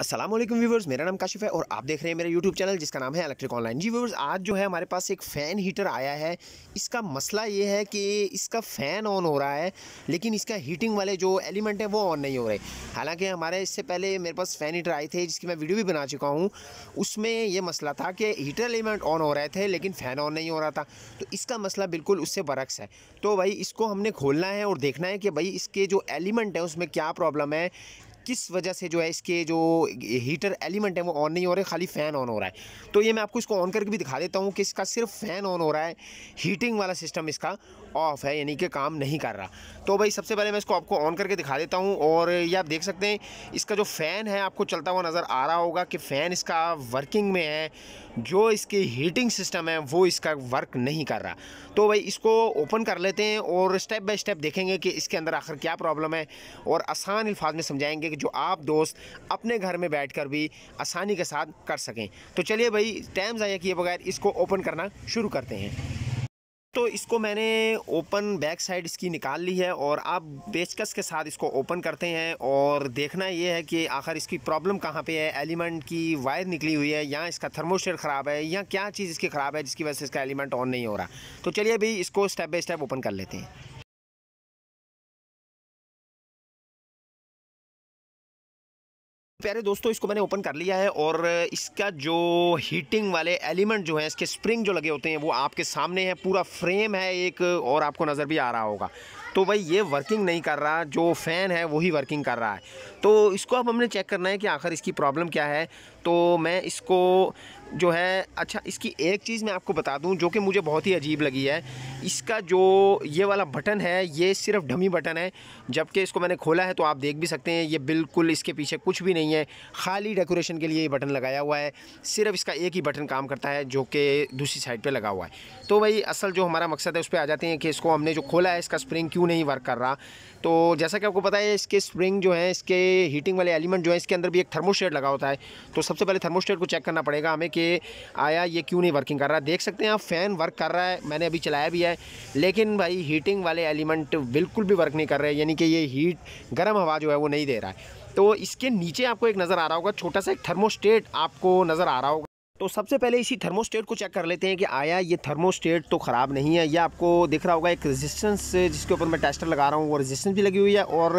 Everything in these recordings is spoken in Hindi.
असलम व्यवर्स मेरा नाम काशिफ है और आप देख रहे हैं मेरा यूट्यूब चैनल जिसका नाम है इलेक्ट्रिक ऑनलाइन जी व्यवर्स आज जो है हमारे पास एक फ़ैन हीटर आया है इसका मसला ये है कि इसका फ़ैन ऑन हो रहा है लेकिन इसका हीटिंग वाले जो एलिमेंट हैं वो ऑन नहीं हो रहे हालांकि हमारे इससे पहले मेरे पास फ़ैन हीटर आए थे जिसकी मैं वीडियो भी बना चुका हूँ उसमें यह मसला था कि हीटर एलिमेंट ऑन हो रहे थे लेकिन फ़ैन ऑन नहीं हो रहा था तो इसका मसला बिल्कुल उससे बरक्स है तो भाई इसको हमने खोलना है और देखना है कि भाई इसके जो एलिमेंट हैं उसमें क्या प्रॉब्लम है किस वजह से जो है इसके जो हीटर एलिमेंट है वो ऑन नहीं हो रहे खाली फ़ैन ऑन हो रहा है तो ये मैं आपको इसको ऑन करके भी दिखा देता हूँ कि इसका सिर्फ फ़ैन ऑन हो रहा है हीटिंग वाला सिस्टम इसका ऑफ़ है यानी कि काम नहीं कर रहा तो भाई सबसे पहले मैं इसको आपको ऑन करके दिखा देता हूँ और ये आप देख सकते हैं इसका जो फ़ैन है आपको चलता हुआ नज़र आ रहा होगा कि फ़ैन इसका वर्किंग में है जो इसकी हीटिंग सिस्टम है वो इसका वर्क नहीं कर रहा तो भाई इसको ओपन कर लेते हैं और स्टेप बाय स्टेप देखेंगे कि इसके अंदर आखिर क्या प्रॉब्लम है और आसान अल्फाज में समझाएंगे कि जो आप दोस्त अपने घर में बैठ कर भी आसानी के साथ कर सकें तो चलिए भाई टाइम ज़ाया किए बगैर इसको ओपन करना शुरू करते हैं तो इसको मैंने ओपन बैक साइड इसकी निकाल ली है और आप पेचकस के साथ इसको ओपन करते हैं और देखना ये है कि आखिर इसकी प्रॉब्लम कहाँ पे है एलिमेंट की वायर निकली हुई है या इसका थर्मोस्टेट ख़राब है या क्या चीज़ इसकी ख़राब है जिसकी वजह से इसका एलिमेंट ऑन नहीं हो रहा तो चलिए अभी इसको स्टेप बाई स्टेप ओपन कर लेते हैं प्यारे दोस्तों इसको मैंने ओपन कर लिया है और इसका जो हीटिंग वाले एलिमेंट जो है इसके स्प्रिंग जो लगे होते हैं वो आपके सामने है पूरा फ्रेम है एक और आपको नज़र भी आ रहा होगा तो भाई ये वर्किंग नहीं कर रहा जो फ़ैन है वही वर्किंग कर रहा है तो इसको अब हमने चेक करना है कि आखिर इसकी प्रॉब्लम क्या है तो मैं इसको जो है अच्छा इसकी एक चीज़ मैं आपको बता दूं जो कि मुझे बहुत ही अजीब लगी है इसका जो ये वाला बटन है ये सिर्फ ढमी बटन है जबकि इसको मैंने खोला है तो आप देख भी सकते हैं ये बिल्कुल इसके पीछे कुछ भी नहीं है खाली डेकोरेशन के लिए ये बटन लगाया हुआ है सिर्फ इसका एक ही बटन काम करता है जो कि दूसरी साइड पर लगा हुआ है तो भाई असल जो हमारा मकसद है उस पर आ जाते हैं कि इसको हमने जो खोला है इसका स्प्रिंग क्यों क्यों नहीं वर्क कर रहा तो जैसा कि आपको पता है इसके स्प्रिंग जो है इसके हीटिंग वाले एलिमेंट जो है इसके अंदर भी एक थर्मोस्टेट लगा होता है तो सबसे पहले थर्मोस्टेट को चेक करना पड़ेगा हमें कि आया ये क्यों नहीं वर्किंग कर रहा देख सकते हैं आप फ़ैन वर्क कर रहा है मैंने अभी चलाया भी है लेकिन भाई हीटिंग वाले एलिमेंट बिल्कुल भी वर्क नहीं कर रहे यानी कि ये हीट गर्म हवा जो है वो नहीं दे रहा है तो इसके नीचे आपको एक नज़र आ रहा होगा छोटा सा एक थर्मोस्टेट आपको नज़र आ रहा होगा तो सबसे पहले इसी थर्मोस्टेट को चेक कर लेते हैं कि आया ये थर्मोस्टेट तो ख़राब नहीं है यह आपको दिख रहा होगा एक रेजिस्टेंस जिसके ऊपर मैं टेस्टर लगा रहा हूँ वो रेजिस्टेंस भी लगी हुई है और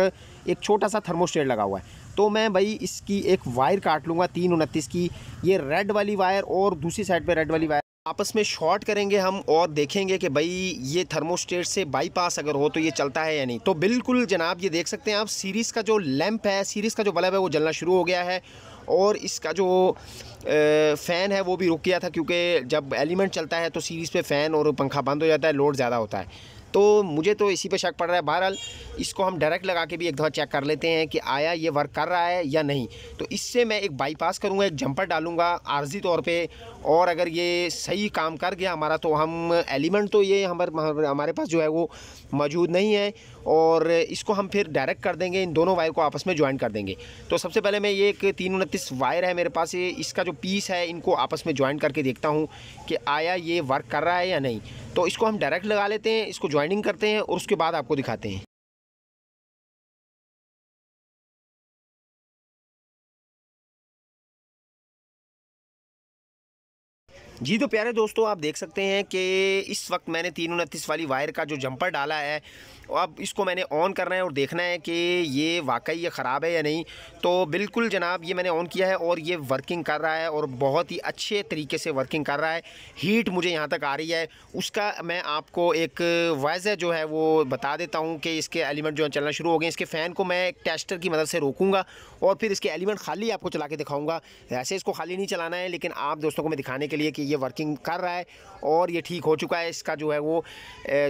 एक छोटा सा थर्मोस्टेट लगा हुआ है तो मैं भाई इसकी एक वायर काट लूँगा तीन उनतीस की ये रेड वाली वायर और दूसरी साइड पर रेड वाली वायर आपस में शॉर्ट करेंगे हम और देखेंगे कि भाई ये थर्मोस्टेट से बाईपास अगर हो तो ये चलता है या नहीं तो बिल्कुल जनाब ये देख सकते हैं आप सीरीज़ का जो लैंप है सीरीज़ का जो बल्ब है वो जलना शुरू हो गया है और इसका जो फ़ैन है वो भी रुक गया था क्योंकि जब एलिमेंट चलता है तो सीरीज़ पे फ़ैन और पंखा बंद हो जाता है लोड ज़्यादा होता है तो मुझे तो इसी पर शक पड़ रहा है बहरहाल इसको हम डायरेक्ट लगा के भी एक दफ़ा चेक कर लेते हैं कि आया ये वर्क कर रहा है या नहीं तो इससे मैं एक बाईपास करूँगा एक जंपर डालूँगा आर्जी तौर पर और अगर ये सही काम कर गया हमारा तो हम एलिमेंट तो ये हमारे हमारे पास जो है वो मौजूद नहीं है और इसको हम फिर डायरेक्ट कर देंगे इन दोनों वायर को आपस में ज्वाइन कर देंगे तो सबसे पहले मैं ये एक तीन उनतीस वायर है मेरे पास ये इसका जो पीस है इनको आपस में ज्वाइन करके देखता हूँ कि आया ये वर्क कर रहा है या नहीं तो इसको हम डायरेक्ट लगा लेते हैं इसको ज्वाइनिंग करते हैं और उसके बाद आपको दिखाते हैं जी तो प्यारे दोस्तों आप देख सकते हैं कि इस वक्त मैंने तीन उनतीस वाली वायर का जो जंपर डाला है अब इसको मैंने ऑन करना है और देखना है कि ये वाकई ये ख़राब है या नहीं तो बिल्कुल जनाब ये मैंने ऑन किया है और ये वर्किंग कर रहा है और बहुत ही अच्छे तरीके से वर्किंग कर रहा है हीट मुझे यहाँ तक आ रही है उसका मैं आपको एक वाजह जो है वो बता देता हूँ कि इसके एलिमेंट जो है चलना शुरू हो गए इसके फ़ैन को मैं एक टेस्टर की मदद से रोकूँगा और फिर इसके एलिमेंट खाली आपको चला के दिखाऊँगा वैसे इसको खाली नहीं चलाना है लेकिन आप दोस्तों को मैं दिखाने के लिए कि ये वर्किंग कर रहा है और ये ठीक हो चुका है इसका जो है वो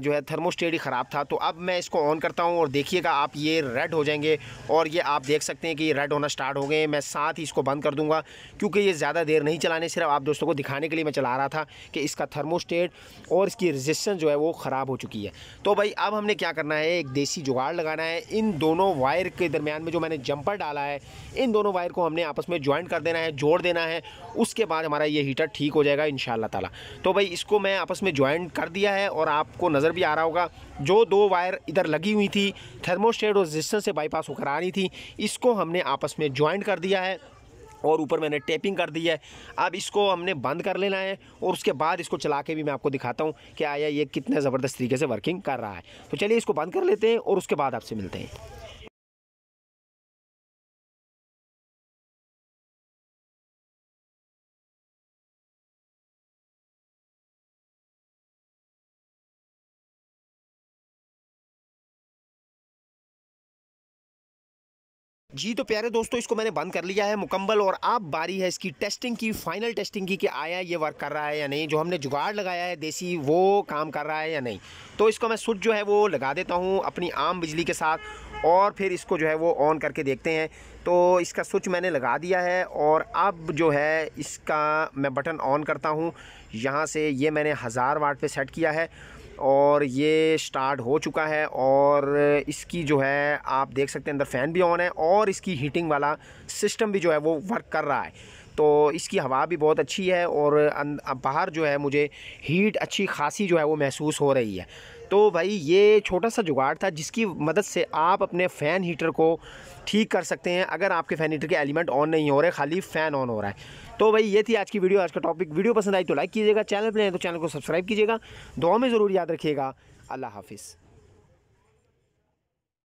जो है थर्मोस्टेट ही ख़राब था तो अब मैं इसको ऑन करता हूँ और देखिएगा आप ये रेड हो जाएंगे और ये आप देख सकते हैं कि रेड होना स्टार्ट हो गए मैं साथ ही इसको बंद कर दूँगा क्योंकि ये ज़्यादा देर नहीं चलाने सिर्फ आप दोस्तों को दिखाने के लिए मैं चला रहा था कि इसका थर्मोस्टेट और इसकी रजिस्टेंस जो है वो ख़राब हो चुकी है तो भाई अब हमने क्या करना है एक देसी जुगाड़ लगाना है इन दोनों वायर के दरमियान में जो मैंने जंपर डाला है इन दोनों वायर को हमने आपस में ज्वाइंट कर देना है जोड़ देना है उसके बाद हमारा ये हीटर ठीक हो जाएगा इन ताला तो भाई इसको मैं आपस में ज्वाइन कर दिया है और आपको नज़र भी आ रहा होगा जो दो वायर इधर लगी हुई थी थर्मोस्टेट और रजिस्टेंस से बाईपास होकर आ रही थी इसको हमने आपस में ज्वाइन कर दिया है और ऊपर मैंने टेपिंग कर दी है अब इसको हमने बंद कर लेना है और उसके बाद इसको चला के भी मैं आपको दिखाता हूँ कि आया ये कितने ज़बरदस्त तरीके से वर्किंग कर रहा है तो चलिए इसको बंद कर लेते हैं और उसके बाद आपसे मिलते हैं जी तो प्यारे दोस्तों इसको मैंने बंद कर लिया है मुकम्मल और अब बारी है इसकी टेस्टिंग की फाइनल टेस्टिंग की कि आया ये वर्क कर रहा है या नहीं जो हमने जुगाड़ लगाया है देसी वो काम कर रहा है या नहीं तो इसको मैं स्विच जो है वो लगा देता हूँ अपनी आम बिजली के साथ और फिर इसको जो है वो ऑन करके देखते हैं तो इसका स्विच मैंने लगा दिया है और अब जो है इसका मैं बटन ऑन करता हूँ यहाँ से ये मैंने हज़ार वाट पर सेट किया है और ये स्टार्ट हो चुका है और इसकी जो है आप देख सकते हैं अंदर फ़ैन भी ऑन है और इसकी हीटिंग वाला सिस्टम भी जो है वो वर्क कर रहा है तो इसकी हवा भी बहुत अच्छी है और अं, बाहर जो है मुझे हीट अच्छी खासी जो है वो महसूस हो रही है तो भाई ये छोटा सा जुगाड़ था जिसकी मदद से आप अपने फ़ैन हीटर को ठीक कर सकते हैं अगर आपके फ़ैन हीटर के एलिमेंट ऑन नहीं हो रहे खाली फ़ैन ऑन हो रहा है तो भाई ये थी आज की वीडियो आज का टॉपिक वीडियो पसंद आई तो लाइक कीजिएगा चैनल पर नहीं तो चैनल को सब्सक्राइब कीजिएगा दुआ में ज़रूर याद रखिएगा अल्लाह हाफिज़